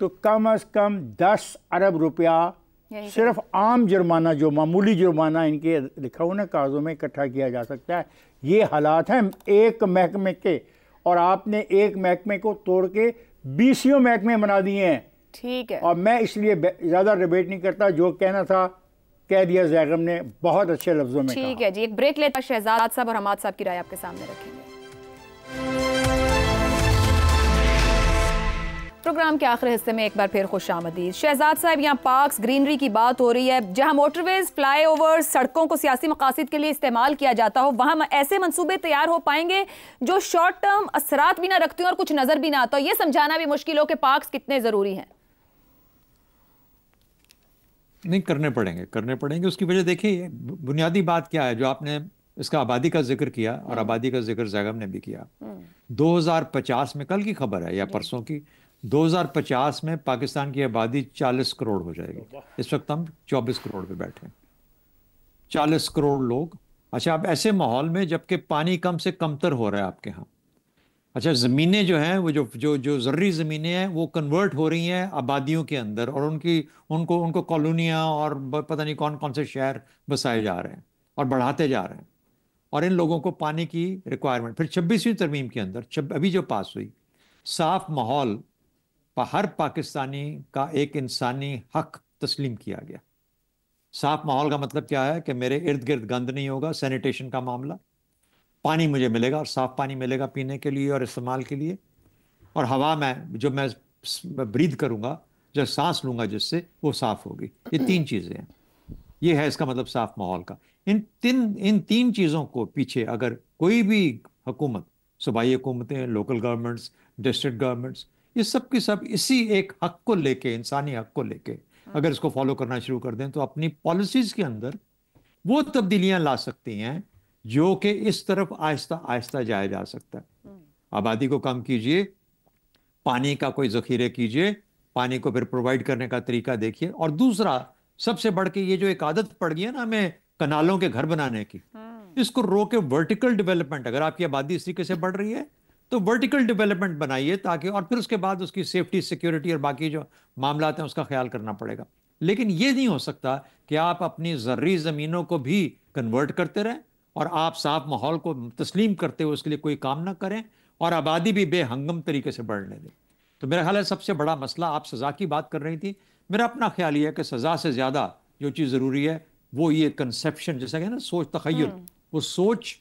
तो कम अज कम दस अरब रुपया सिर्फ आम जुर्माना जो मामूली जुर्माना इनके लिखौने काजों में इकट्ठा किया जा सकता है ये हालात हैं एक महकमे के और आपने एक महकमे को तोड़ के बीसियों महकमे बना दिए हैं ठीक है और मैं इसलिए ज़्यादा डिबेट नहीं करता जो कहना था कह दिया जैगम ने बहुत अच्छे लफ्जों में ठीक है जी एक ब्रेक लेता शहजाद साहब और हमाद साहब की राय आपके सामने रखेंगे प्रोग्राम के आखिरी हिस्से में एक बार फिर खुश आमदी शहजाद साहब यहाँ पार्क्स ग्रीनरी की बात हो रही है जहाँ मोटरवेज फ्लाई ओवर सड़कों को सियासी मकासद के लिए इस्तेमाल किया जाता हो वहाँ ऐसे मनसूबे तैयार हो पाएंगे जो शॉर्ट टर्म असरात भी ना रखते हो और कुछ नज़र भी ना आता हो ये समझाना भी मुश्किल हो कि पार्क कितने ज़रूरी हैं नहीं करने पड़ेंगे करने पड़ेंगे उसकी वजह देखिए बुनियादी बात क्या है जो आपने इसका आबादी का जिक्र किया और हम्म। आबादी का जिक्र जैगम ने भी किया 2050 हम्म। में कल की खबर है या परसों की 2050 में पाकिस्तान की आबादी 40 करोड़ हो जाएगी इस वक्त हम 24 करोड़ पे बैठे हैं 40 करोड़ लोग अच्छा आप ऐसे माहौल में जबकि पानी कम से कमतर हो रहा है आपके यहाँ अच्छा ज़मीनें जो हैं वो जो जो जो ज़रूरी ज़मीनें हैं वो कन्वर्ट हो रही हैं आबादियों के अंदर और उनकी उनको उनको कॉलोनियाँ और पता नहीं कौन कौन से शहर बसाए जा रहे हैं और बढ़ाते जा रहे हैं और इन लोगों को पानी की रिक्वायरमेंट फिर छब्बीसवीं तरमीम के अंदर छब अभी जो पास हुई साफ माहौल हर पाकिस्तानी का एक इंसानी हक तस्लीम किया गया साफ माहौल का मतलब क्या है कि मेरे इर्द गिर्द गंद नहीं होगा सैनिटेशन का मामला पानी मुझे मिलेगा और साफ़ पानी मिलेगा पीने के लिए और इस्तेमाल के लिए और हवा में जो मैं ब्रीद करूँगा जो सांस लूंगा जिससे वो साफ़ होगी ये तीन चीज़ें हैं ये है इसका मतलब साफ माहौल का इन तीन इन तीन चीज़ों को पीछे अगर कोई भी हुकूमत सूबाई हुकूमतें लोकल गवर्नमेंट्स डिस्ट्रिक्ट गवर्नमेंट्स ये सब की सब इसी एक हक को लेके इंसानी हक को लेके हाँ। अगर इसको फॉलो करना शुरू कर दें तो अपनी पॉलिसीज़ के अंदर वो तब्दीलियाँ ला सकती हैं जो कि इस तरफ आहिस्ता आहिस्ता जाया जा सकता है हम्म। आबादी को कम कीजिए पानी का कोई जखीरे कीजिए पानी को फिर प्रोवाइड करने का तरीका देखिए और दूसरा सबसे बढ़ के ये जो एक आदत पड़ गई है ना हमें कनालों के घर बनाने की हम्म। इसको रोके वर्टिकल डेवलपमेंट अगर आपकी आबादी इस तरीके से बढ़ रही है तो वर्टिकल डेवलपमेंट बनाइए ताकि और फिर उसके बाद उसकी सेफ्टी सिक्योरिटी और बाकी जो मामला हैं उसका ख्याल करना पड़ेगा लेकिन ये नहीं हो सकता कि आप अपनी जर्री ज़मीनों को भी कन्वर्ट करते रहें और आप साफ माहौल को तस्लीम करते हुए उसके लिए कोई काम ना करें और आबादी भी बेहंगम तरीके से बढ़ने दें तो मेरा ख्याल है सबसे बड़ा मसला आप सज़ा की बात कर रही थी मेरा अपना ख्याल ये है कि सज़ा से ज़्यादा जो चीज़ ज़रूरी है वो ये कंसेप्शन जैसा कहें ना सोच तखयल हम्म। वो सोच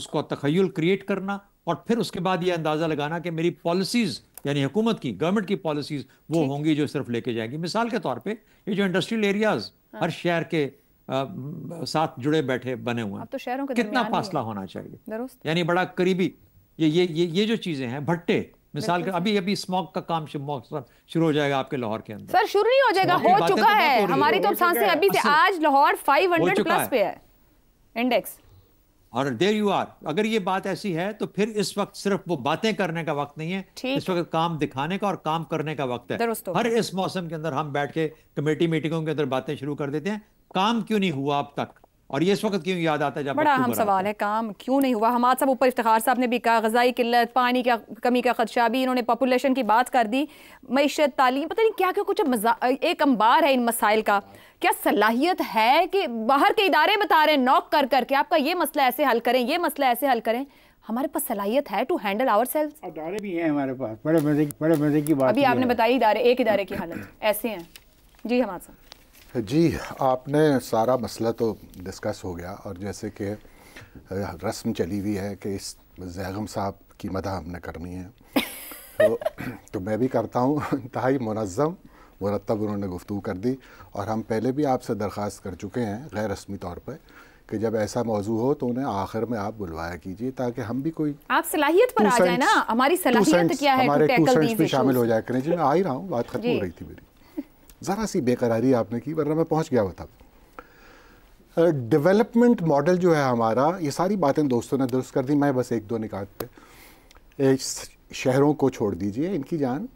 उसको तखयल क्रिएट करना और फिर उसके बाद ये अंदाज़ा लगाना कि मेरी पॉलिसीज़ यानी हुकूमत की गवर्नमेंट की पॉलिसीज़ वो होंगी जो सिर्फ लेके जाएंगी मिसाल के तौर पर ये जो इंडस्ट्रियल एरियाज़ हाँ। हर शहर के साथ जुड़े बैठे बने हुए हैं तो शहरों के कितना फासला होना चाहिए यानी बड़ा करीबी ये ये ये ये जो चीज़ें हैं भट्टे मिसाल कर अभी अभी स्मॉग का काम शुरू हो जाएगा आपके लाहौर के अंदर सर शुरू नहीं हो जाएगा हो चुका तो है हमारी तो सांसें अभी से आज लाहौर 500 प्लस पे है इंडेक्स और देर यू आर अगर ये बात ऐसी है तो फिर इस वक्त सिर्फ वो बातें करने का वक्त नहीं है इस वक्त काम दिखाने का और काम करने का वक्त है हर इस मौसम के अंदर हम बैठ के कमेटी मीटिंगों के अंदर बातें शुरू कर देते हैं काम क्यों नहीं हुआ अब तक और ये इस वक्त क्यों याद आता है जब बड़ा अहम सवाल है काम क्यों नहीं हुआ हमारे साहब ऊपर इफ्तार साहब ने भी कहा गजाई किल्लत पानी का कमी का खदशा भी इन्होंने पॉपुलेशन की बात कर दी मीशत तालीम पता नहीं क्या क्या कुछ एक अंबार है इन मसाइल का क्या सलाहियत है कि बाहर के इदारे बता रहे हैं नॉक कर करके आपका ये मसला ऐसे हल करें ये मसला ऐसे हल करें हमारे पास सलाहियत है टू हैंडल आवर सेल्फ इदारे भी हैं हमारे पास बड़े मजे बड़े मजे की बात अभी आपने बताई इदारे एक इदारे की हालत ऐसे हैं जी हमारे साहब जी आपने सारा मसला तो डिस्कस हो गया और जैसे कि रस्म चली हुई है कि इस जैगम साहब की मदा हमने करनी है तो, तो मैं भी करता हूँ इंतहाई मनज़म मुरतब उन्होंने गुफ्तु कर दी और हम पहले भी आपसे दरख्वास्त कर चुके हैं गैर रस्मी तौर पर कि जब ऐसा मौजू हो तो उन्हें आखिर में आप बुलवाया कीजिए ताकि हम भी कोई आप सलाहियत पर आ जाए ना हमारी सलाहियत क्या है हमारे टू सेंट्स भी शामिल हो जाए करें जी मैं आ ही रहा हूँ बात खत्म हो रही थी मेरी ज़रा सी बेकरारी आपने की वरना मैं पहुँच गया होता डेवलपमेंट uh, मॉडल जो है हमारा ये सारी बातें दोस्तों ने दुरुस्त कर दी मैं बस एक दो निकात पे शहरों को छोड़ दीजिए इनकी जान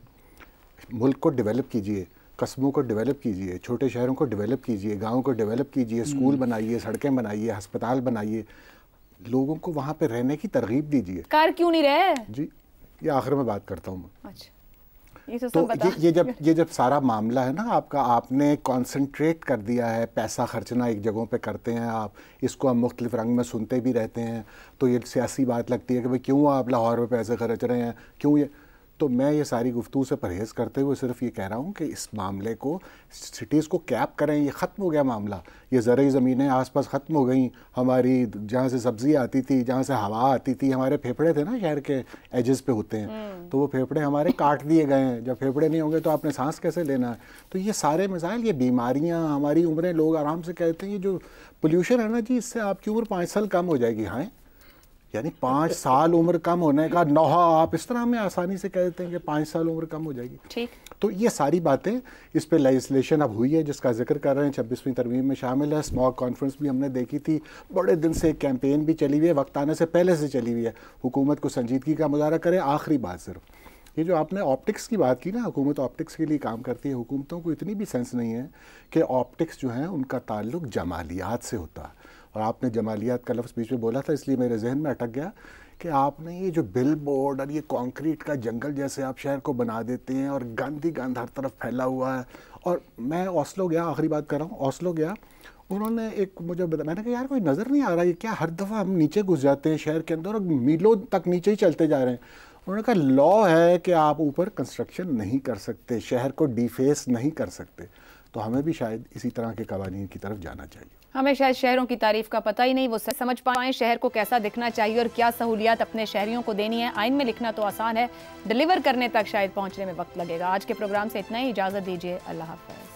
मुल्क को डेवलप कीजिए कस्बों को डेवलप कीजिए छोटे शहरों को डेवलप कीजिए गाँव को डेवलप कीजिए हम्म। स्कूल बनाइए सड़कें बनाइए अस्पताल बनाइए लोगों को वहाँ पर रहने की तरगीब दीजिए कार क्यों नहीं रहे जी ये आखिर में बात करता हूँ मैं अच्छा ये तो, ये, ये जब ये जब सारा मामला है ना आपका आपने कॉन्सेंट्रेट कर दिया है पैसा खर्चना एक जगहों पे करते हैं आप इसको हम मुख्तलिफ रंग में सुनते भी रहते हैं तो ये सियासी बात लगती है कि भाई क्यों आप लाहौर में पैसे खर्च रहे हैं क्यों ये तो मैं ये सारी गुफ्तु से परहेज़ करते हुए सिर्फ ये कह रहा हूँ कि इस मामले को सिटीज़ को कैप करें ये ख़त्म हो गया मामला ये ज़रूरी ज़मीनें आसपास ख़त्म हो गई हमारी जहाँ से सब्ज़ी आती थी जहाँ से हवा आती थी हमारे फेफड़े थे ना शहर के एजेस पे होते हैं हम्म। तो वो फेफड़े हमारे काट दिए गए हैं जब फेफड़े नहीं होंगे तो आपने सांस कैसे लेना है तो ये सारे मिसाइल ये बीमारियाँ हमारी उम्रें लोग आराम से कहते हैं ये जो पोल्यूशन है ना जी इससे आपकी उम्र पाँच साल कम हो जाएगी हाँ यानी पाँच साल उम्र कम होने का नौहा आप इस तरह हमें आसानी से कह देते हैं कि पाँच साल उम्र कम हो जाएगी ठीक तो ये सारी बातें इस पर लेजिस्लेशन अब हुई है जिसका जिक्र कर रहे हैं छब्बीसवीं तरवीम में शामिल है स्मॉक कॉन्फ्रेंस भी हमने देखी थी बड़े दिन से एक कैंपेन भी चली हुई है वक्त आने से पहले से चली हुई है हुकूमत को संजीदगी का मुजाहरा करें आखिरी बात सिर्फ ये जो आपने ऑप्टिक्स की बात की ना हुकूमत ऑप्टिक्स के लिए काम करती है हुकूमतों को इतनी भी सेंस नहीं है कि ऑप्टिक्स जो है उनका ताल्लुक जमालियात से होता है और आपने जमालियात का लफ्ज़ बीच में बोला था इसलिए मेरे जहन में अटक गया कि आपने ये जो बिल बोर्ड और ये कंक्रीट का जंगल जैसे आप शहर को बना देते हैं और गंद ही गंद हर तरफ फैला हुआ है और मैं ओसलो गया आखिरी बात कर रहा हूँ ओसलो गया उन्होंने एक मुझे बता मैंने कहा यार कोई नज़र नहीं आ रहा ये क्या हर दफ़ा हम नीचे घुस जाते हैं शहर के अंदर और मीलों तक नीचे ही चलते जा रहे हैं उन्होंने कहा लॉ है कि आप ऊपर कंस्ट्रक्शन नहीं कर सकते शहर को डिफेस नहीं कर सकते तो हमें भी शायद इसी तरह के कवानीन की तरफ जाना चाहिए हमें शायद शहरों की तारीफ का पता ही नहीं वो समझ पाए शहर को कैसा दिखना चाहिए और क्या सहूलियात अपने शहरियों को देनी है आइन में लिखना तो आसान है डिलीवर करने तक शायद पहुँचने में वक्त लगेगा आज के प्रोग्राम से इतना ही इजाज़त दीजिए अल्लाह हाफिज